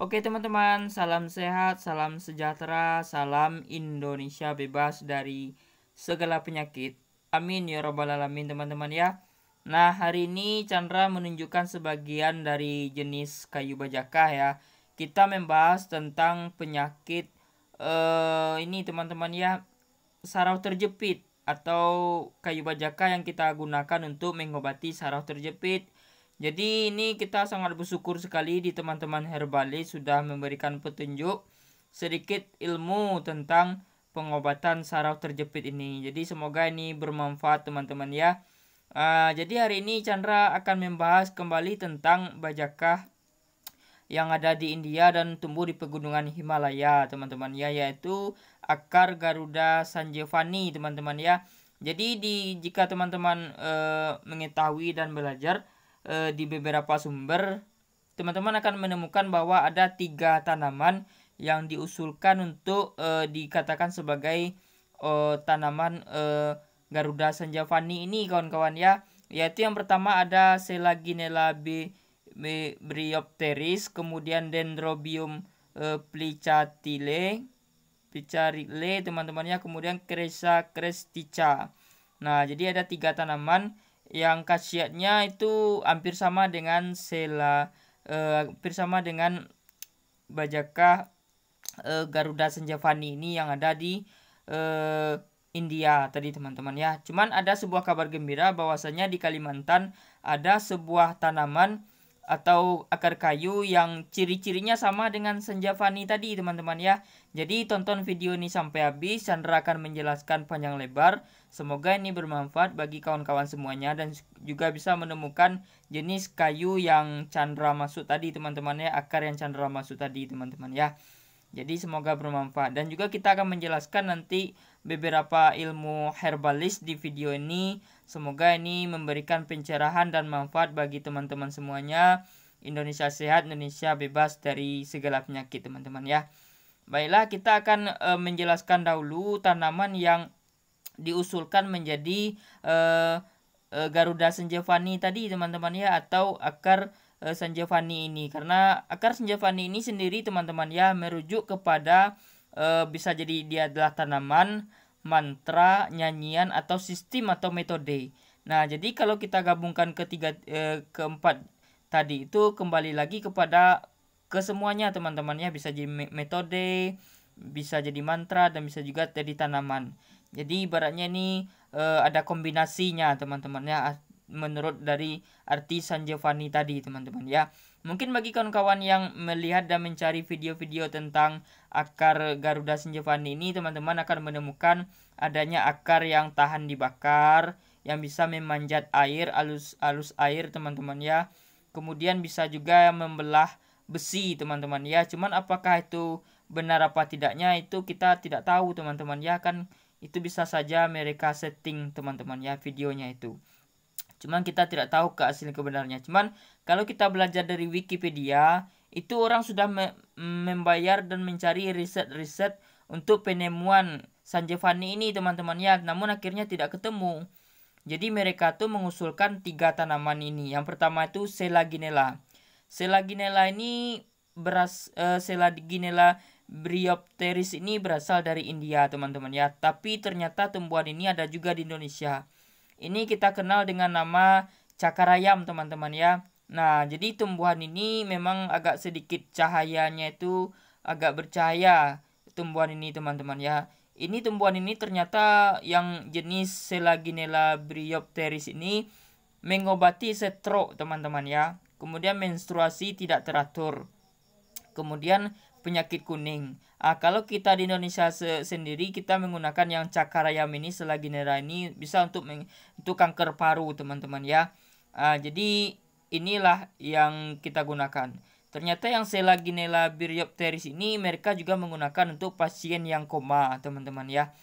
Oke teman-teman, salam sehat, salam sejahtera, salam Indonesia bebas dari segala penyakit. Amin ya robbal alamin teman-teman ya. Nah hari ini Chandra menunjukkan sebagian dari jenis kayu bajakah ya. Kita membahas tentang penyakit uh, ini teman-teman ya saraf terjepit atau kayu bajakah yang kita gunakan untuk mengobati saraf terjepit jadi ini kita sangat bersyukur sekali di teman-teman herbalis sudah memberikan petunjuk sedikit ilmu tentang pengobatan saraf terjepit ini. Jadi semoga ini bermanfaat teman-teman ya. Uh, jadi hari ini Chandra akan membahas kembali tentang bajakah yang ada di India dan tumbuh di pegunungan Himalaya teman-teman ya yaitu akar Garuda Sanjevani teman-teman ya. Jadi di jika teman-teman uh, mengetahui dan belajar e, di beberapa sumber teman-teman akan menemukan bahwa ada tiga tanaman yang diusulkan untuk e, dikatakan sebagai e, tanaman e, Garuda Sanjavani ini kawan-kawan ya yaitu yang pertama ada Selaginella B, B, Bryopteris kemudian Dendrobium e, Plicatile Plicarile teman-temannya kemudian Cresa krestica. nah jadi ada tiga tanaman yang khasiatnya itu hampir sama dengan sela eh, hampir sama dengan bajakah eh, Garuda Senjavani ini yang ada di eh, India tadi teman-teman ya. Cuman ada sebuah kabar gembira bahwasanya di Kalimantan ada sebuah tanaman atau akar kayu yang ciri-cirinya sama dengan senja fani tadi teman-teman ya. Jadi tonton video ini sampai habis, Chandra akan menjelaskan panjang lebar. Semoga ini bermanfaat bagi kawan-kawan semuanya dan juga bisa menemukan jenis kayu yang Chandra masuk tadi teman-teman ya, akar yang Chandra masuk tadi teman-teman ya. Jadi semoga bermanfaat dan juga kita akan menjelaskan nanti beberapa ilmu herbalis di video ini Semoga ini memberikan pencerahan dan manfaat bagi teman-teman semuanya. Indonesia sehat, Indonesia bebas dari segala penyakit, teman-teman ya. Baiklah, kita akan e, menjelaskan dahulu tanaman yang diusulkan menjadi e, e, Garuda Sangiovani tadi, teman-teman ya, atau akar e, Sangiovani ini. Karena akar Sangiovani ini sendiri, teman-teman ya, merujuk kepada e, bisa jadi dia adalah tanaman mantra, nyanyian atau sistem atau metode. Nah, jadi kalau kita gabungkan ketiga eh, keempat tadi itu kembali lagi kepada kesemuanya teman-temannya bisa jadi metode, bisa jadi mantra dan bisa juga jadi tanaman. Jadi ibaratnya ini eh, ada kombinasinya teman-temannya menurut dari arti San Giovanni tadi teman-teman ya. Mungkin bagi kawan-kawan yang melihat dan mencari video-video tentang akar Garuda San Giovanni ini teman-teman akan menemukan adanya akar yang tahan dibakar, yang bisa memanjat air, alus-alus air teman-teman ya. Kemudian bisa juga membelah besi teman-teman ya. Cuman apakah itu benar apa tidaknya itu kita tidak tahu teman-teman ya kan itu bisa saja mereka setting teman-teman ya videonya itu. Cuman kita tidak tahu ke hasil kebenarannya. Cuman kalau kita belajar dari Wikipedia, itu orang sudah me membayar dan mencari riset-riset untuk penemuan Sanjevani ini teman-teman ya. Namun akhirnya tidak ketemu. Jadi mereka tuh mengusulkan tiga tanaman ini. Yang pertama itu Selaginella. Selaginella ini beras uh, Selaginella Bryopteris ini berasal dari India, teman-teman ya. Tapi ternyata tumbuhan ini ada juga di Indonesia. Ini kita kenal dengan nama cakar ayam teman-teman ya. Nah, jadi tumbuhan ini memang agak sedikit cahayanya itu agak bercahaya tumbuhan ini teman-teman ya. Ini tumbuhan ini ternyata yang jenis Selaginella bryopteris ini mengobati stroke teman-teman ya. Kemudian menstruasi tidak teratur. Kemudian penyakit kuning. Uh, kalau kita di Indonesia se sendiri kita menggunakan yang cakar ayam ini selagi nera ini bisa untuk untuk kanker paru teman-teman ya. Uh, jadi inilah yang kita gunakan. Ternyata yang selaginella biriopteris ini mereka juga menggunakan untuk pasien yang koma teman-teman ya.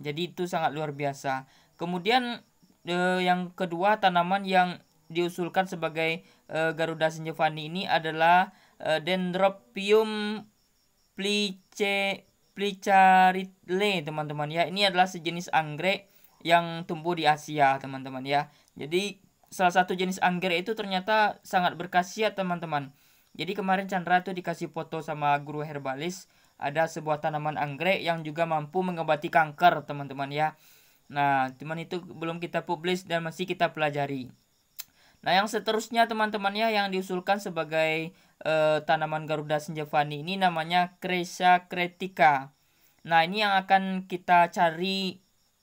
Jadi itu sangat luar biasa. Kemudian eh, yang kedua tanaman yang diusulkan sebagai eh, Garuda Sangiovani ini adalah eh, Dendropium plice plicaritale teman-teman ya. Ini adalah sejenis anggrek yang tumbuh di Asia teman-teman ya. Jadi salah satu jenis anggrek itu ternyata sangat berkhasiat teman-teman. Jadi kemarin Chandra tuh dikasih foto sama guru herbalis ada sebuah tanaman anggrek yang juga mampu mengobati kanker teman-teman ya. Nah, cuman itu belum kita publis dan masih kita pelajari. Nah, yang seterusnya teman-temannya yang diusulkan sebagai eh, tanaman Garuda Senjavani ini namanya Cresa cretica. Nah, ini yang akan kita cari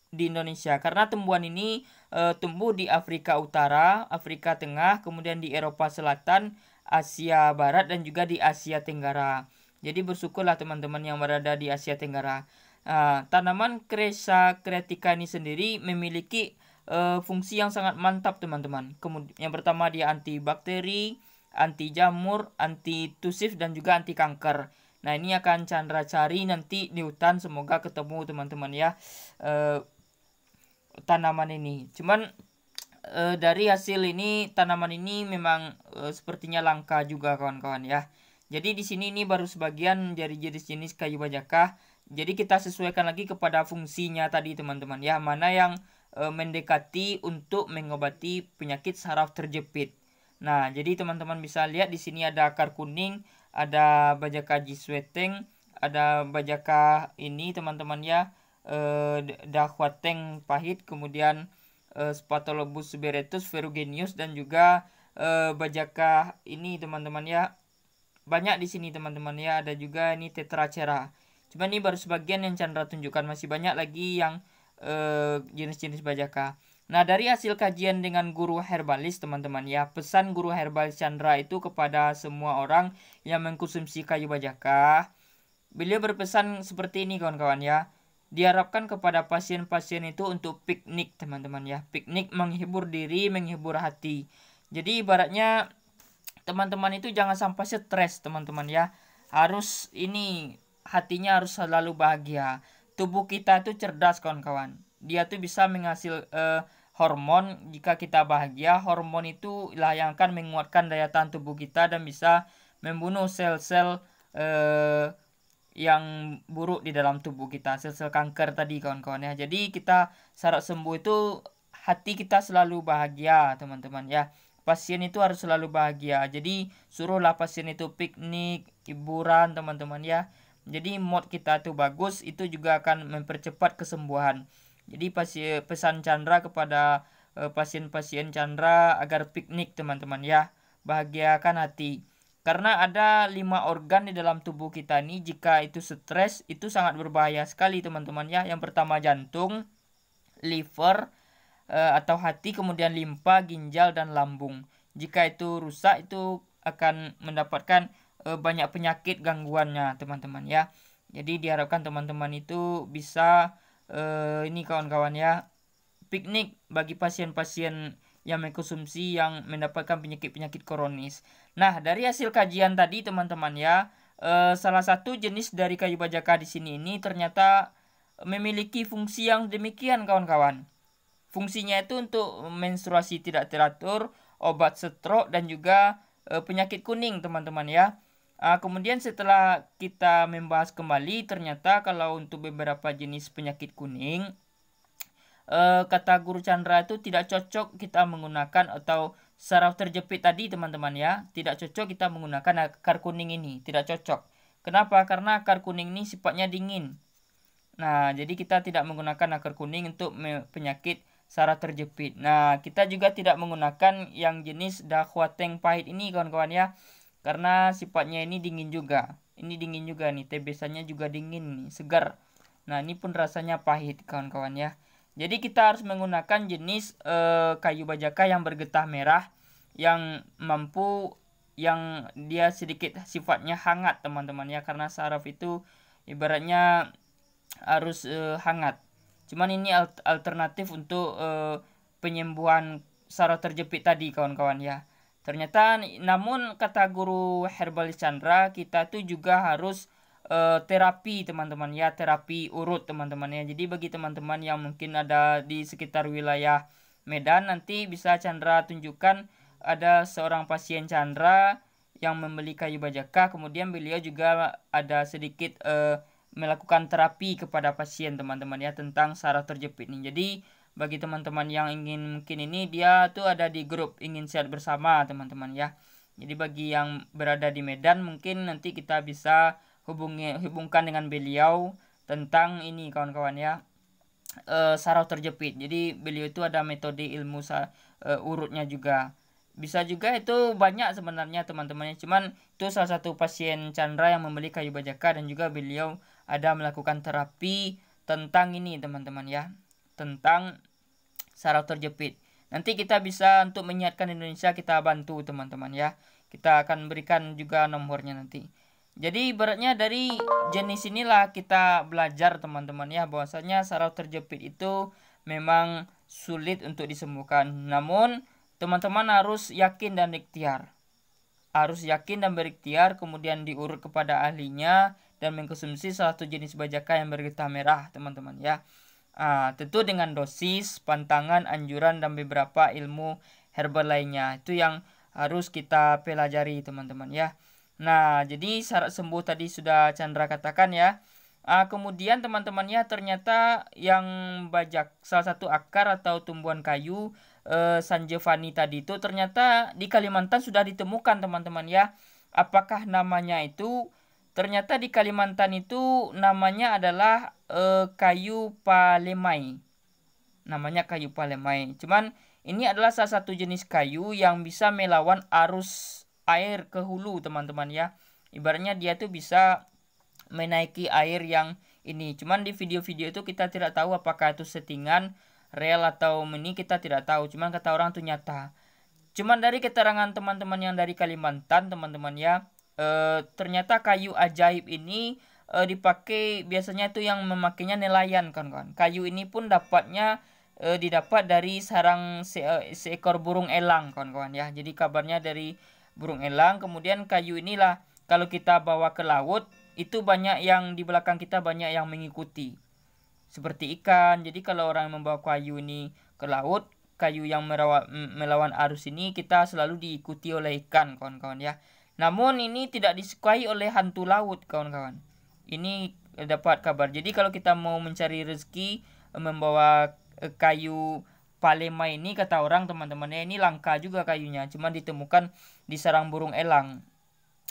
di Indonesia karena tumbuhan ini eh, tumbuh di Afrika Utara, Afrika Tengah, kemudian di Eropa Selatan, Asia Barat dan juga di Asia Tenggara. Jadi bersyukurlah teman-teman yang berada di Asia Tenggara. Nah, tanaman Cresa cretica ini sendiri memiliki Eh, fungsi yang sangat mantap teman-teman. Kemudian yang pertama dia antibakteri, anti jamur, anti tusif dan juga anti kanker. Nah ini akan Chandra cari nanti di hutan semoga ketemu teman-teman ya uh, tanaman ini. Cuman e, dari hasil ini tanaman ini memang e, sepertinya langka juga kawan-kawan ya. Jadi di sini ini baru sebagian dari jenis-jenis kayu bajakah. Jadi kita sesuaikan lagi kepada fungsinya tadi teman-teman ya mana yang E, mendekati untuk mengobati penyakit saraf terjepit. Nah, jadi teman-teman bisa lihat di sini ada akar kuning, ada bajaka jisweteng, ada bajaka ini teman-teman ya, e, dahwateng pahit, kemudian e, spatolobus suberetus ferruginius dan juga e, bajakah bajaka ini teman-teman ya. Banyak di sini teman-teman ya, ada juga ini tetracera. Cuma ini baru sebagian yang Chandra tunjukkan, masih banyak lagi yang Eh, jenis-jenis bajaka. Nah, dari hasil kajian dengan guru herbalis, teman-teman ya, pesan guru herbalis Chandra itu kepada semua orang yang mengkonsumsi kayu bajaka. Beliau berpesan seperti ini kawan-kawan ya. Diharapkan kepada pasien-pasien itu untuk piknik, teman-teman ya. Piknik menghibur diri, menghibur hati. Jadi ibaratnya teman-teman itu jangan sampai stres, teman-teman ya. Harus ini hatinya harus selalu bahagia tubuh kita itu cerdas kawan-kawan dia tuh bisa menghasil uh, hormon jika kita bahagia hormon itu lah yang akan menguatkan daya tahan tubuh kita dan bisa membunuh sel-sel uh, yang buruk di dalam tubuh kita sel-sel kanker tadi kawan-kawan ya jadi kita syarat sembuh itu hati kita selalu bahagia teman-teman ya pasien itu harus selalu bahagia jadi suruhlah pasien itu piknik hiburan teman-teman ya jadi mod kita tuh bagus itu juga akan mempercepat kesembuhan. Jadi pesan Chandra kepada eh, pasien-pasien uh, Chandra agar piknik teman-teman ya. Bahagiakan hati. Karena ada lima organ di dalam tubuh kita ini jika itu stres itu sangat berbahaya sekali teman-teman ya. Yang pertama jantung, liver uh, atau hati, kemudian limpa, ginjal dan lambung. Jika itu rusak itu akan mendapatkan e, banyak penyakit gangguannya teman-teman ya jadi diharapkan teman-teman itu bisa e, ini kawan-kawan ya piknik bagi pasien-pasien yang mengkonsumsi yang mendapatkan penyakit-penyakit kronis. Nah, dari hasil kajian tadi teman-teman ya, e, salah satu jenis dari kayu bajaka di sini ini ternyata memiliki fungsi yang demikian kawan-kawan. Fungsinya itu untuk menstruasi tidak teratur, obat stroke dan juga e, penyakit kuning teman-teman ya. Uh, kemudian setelah kita membahas kembali ternyata kalau untuk beberapa jenis penyakit kuning uh, kata guru Chandra itu tidak cocok kita menggunakan atau saraf terjepit tadi teman-teman ya tidak cocok kita menggunakan akar ah, kuning ini tidak cocok kenapa karena akar kuning ini sifatnya dingin nah jadi kita tidak menggunakan akar ah, kuning untuk penyakit saraf terjepit nah kita juga tidak menggunakan yang jenis dakwateng pahit ini kawan-kawan ya karena sifatnya ini dingin juga ini dingin juga nih teh biasanya juga dingin nih segar nah ini pun rasanya pahit kawan-kawan ya jadi kita harus menggunakan jenis eh, kayu bajaka yang bergetah merah yang mampu yang dia sedikit sifatnya hangat teman-teman ya karena saraf itu ibaratnya harus eh, hangat cuman ini alternatif untuk eh, penyembuhan saraf terjepit tadi kawan-kawan ya Ternyata namun kata guru herbal Chandra kita tuh juga harus uh, terapi teman-teman ya terapi urut teman-teman ya. Jadi bagi teman-teman yang mungkin ada di sekitar wilayah Medan nanti bisa Chandra tunjukkan ada seorang pasien Chandra yang membeli kayu bajaka kemudian beliau juga ada sedikit uh, melakukan terapi kepada pasien teman-teman ya tentang saraf terjepit nih. Jadi bagi teman-teman yang ingin mungkin ini dia tuh ada di grup ingin sehat bersama teman-teman ya jadi bagi yang berada di Medan mungkin nanti kita bisa hubungi hubungkan dengan beliau tentang ini kawan-kawan ya e, saraf terjepit jadi beliau itu ada metode ilmu sa, e, urutnya juga bisa juga itu banyak sebenarnya teman-temannya cuman itu salah satu pasien Chandra yang membeli kayu bajaka dan juga beliau ada melakukan terapi tentang ini teman-teman ya tentang saraf terjepit. Nanti kita bisa untuk menyiarkan Indonesia kita bantu teman-teman ya. Kita akan berikan juga nomornya nanti. Jadi beratnya dari jenis inilah kita belajar teman-teman ya bahwasanya saraf terjepit itu memang sulit untuk disembuhkan. Namun teman-teman harus yakin dan ikhtiar. Harus yakin dan berikhtiar kemudian diurut kepada ahlinya dan mengkonsumsi salah satu jenis bajakan yang bergetah merah teman-teman ya. Uh, tentu dengan dosis, pantangan, anjuran, dan beberapa ilmu herbal lainnya. Itu yang harus kita pelajari teman-teman ya. Nah, jadi syarat sembuh tadi sudah Chandra katakan ya. Uh, kemudian teman teman ya ternyata yang bajak salah satu akar atau tumbuhan kayu uh, eh, Giovanni tadi itu ternyata di Kalimantan sudah ditemukan teman-teman ya. Apakah namanya itu Ternyata di Kalimantan itu namanya adalah e, kayu palemai. Namanya kayu palemai. Cuman ini adalah salah satu jenis kayu yang bisa melawan arus air ke hulu, teman-teman ya. Ibaratnya dia tuh bisa menaiki air yang ini. Cuman di video-video itu kita tidak tahu apakah itu settingan real atau mini, kita tidak tahu. Cuman kata orang tuh nyata. Cuman dari keterangan teman-teman yang dari Kalimantan, teman-teman ya Eh, ternyata kayu ajaib ini e, dipakai biasanya itu yang memakainya nelayan kawan-kawan. Kayu ini pun dapatnya e, didapat dari sarang se, seekor burung elang kawan-kawan ya. Jadi kabarnya dari burung elang kemudian kayu inilah kalau kita bawa ke laut itu banyak yang di belakang kita banyak yang mengikuti. Seperti ikan. Jadi kalau orang membawa kayu ini ke laut kayu yang merawat, melawan arus ini kita selalu diikuti oleh ikan kawan-kawan ya namun ini tidak disukai oleh hantu laut kawan-kawan. Ini dapat kabar. Jadi kalau kita mau mencari rezeki membawa e, kayu palema ini kata orang teman-temannya ini langka juga kayunya. Cuma ditemukan di sarang burung elang.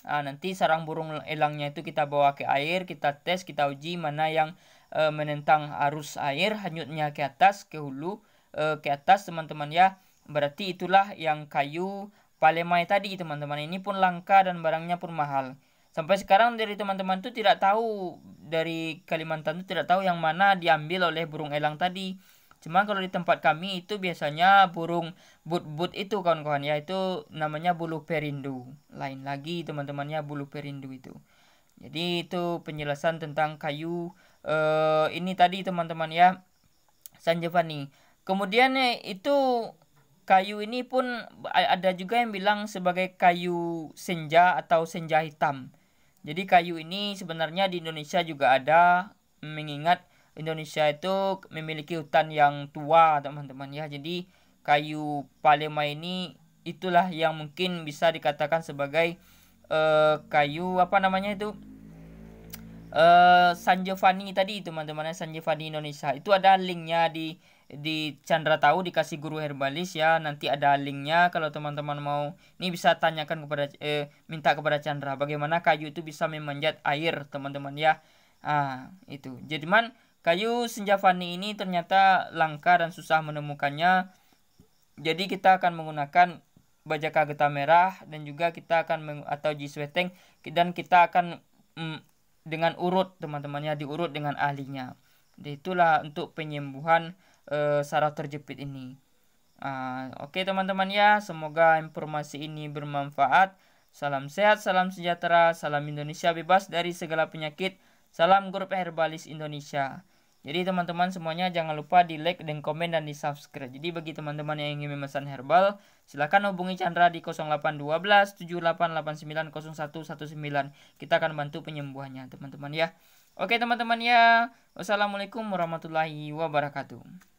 Nah, nanti sarang burung elangnya itu kita bawa ke air, kita tes, kita uji mana yang e, menentang arus air, hanyutnya ke atas, ke hulu, e, ke atas teman-teman ya. Berarti itulah yang kayu Palemai tadi teman-teman ini pun langka dan barangnya pun mahal. Sampai sekarang dari teman-teman tuh tidak tahu dari Kalimantan itu tidak tahu yang mana diambil oleh burung elang tadi. Cuma kalau di tempat kami itu biasanya burung but-but itu kawan-kawan ya itu namanya bulu perindu. Lain lagi teman-temannya bulu perindu itu. Jadi itu penjelasan tentang kayu eh, ini tadi teman-teman ya Sanjevani. Kemudian eh, itu Kayu ini pun ada juga yang bilang sebagai kayu senja atau senja hitam. Jadi kayu ini sebenarnya di Indonesia juga ada mengingat Indonesia itu memiliki hutan yang tua, teman-teman ya. Jadi kayu palema ini itulah yang mungkin bisa dikatakan sebagai uh, kayu apa namanya itu uh, eh, Giovanni tadi teman-teman ya, Giovanni Indonesia itu ada linknya di di Chandra tahu dikasih guru herbalis ya nanti ada linknya kalau teman-teman mau ini bisa tanyakan kepada eh, minta kepada Chandra bagaimana kayu itu bisa memanjat air teman-teman ya ah itu jadi man kayu senja ini ternyata langka dan susah menemukannya jadi kita akan menggunakan baja kageta merah dan juga kita akan meng, atau jisweteng dan kita akan mm, dengan urut teman-temannya diurut dengan ahlinya. Itulah untuk penyembuhan uh, saraf terjepit ini. Uh, Oke okay, teman-teman ya, semoga informasi ini bermanfaat. Salam sehat, salam sejahtera, salam Indonesia bebas dari segala penyakit. Salam grup herbalis Indonesia. Jadi teman-teman semuanya jangan lupa di like dan komen dan di subscribe. Jadi bagi teman-teman yang ingin memesan herbal, silahkan hubungi Chandra di 0812 Kita akan bantu penyembuhannya teman-teman ya. Oke teman-teman ya. Wassalamualaikum warahmatullahi wabarakatuh.